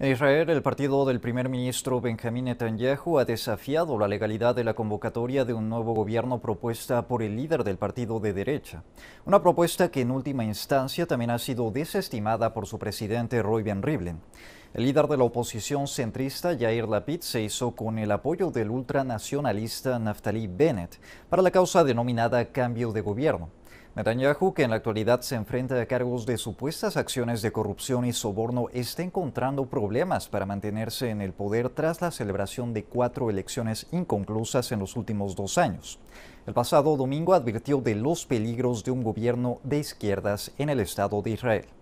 En Israel, el partido del primer ministro Benjamín Netanyahu ha desafiado la legalidad de la convocatoria de un nuevo gobierno propuesta por el líder del partido de derecha. Una propuesta que en última instancia también ha sido desestimada por su presidente Roy Ben Rivlin. El líder de la oposición centrista, Yair Lapid, se hizo con el apoyo del ultranacionalista Naftali Bennett para la causa denominada cambio de gobierno. Netanyahu, que en la actualidad se enfrenta a cargos de supuestas acciones de corrupción y soborno, está encontrando problemas para mantenerse en el poder tras la celebración de cuatro elecciones inconclusas en los últimos dos años. El pasado domingo advirtió de los peligros de un gobierno de izquierdas en el Estado de Israel.